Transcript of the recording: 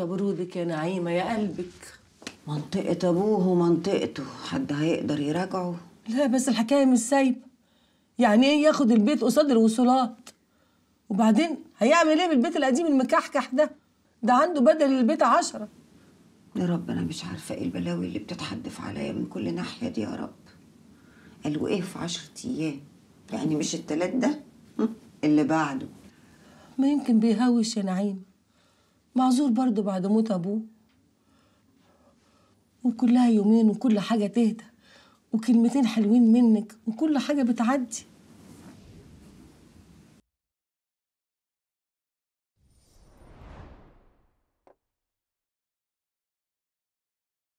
يا برودك يا نعيمة يا قلبك منطقة أبوه ومنطقته حد هيقدر يراجعه لا بس الحكاية مش سايبة يعني إيه ياخد البيت قصاد الوصولات وبعدين هيعمل إيه بالبيت القديم المكحكح ده ده عنده بدل البيت عشرة يا رب أنا مش عارفة إيه البلاوي اللي بتتحدف عليا من كل ناحية دي يا رب قالوا إيه في عشرة أيام يعني مش التلات ده اللي بعده ما يمكن بيهوش يا نعيم معذور برضه بعد موت أبوه وكلها يومين وكل حاجة تهدى وكلمتين حلوين منك وكل حاجة بتعدي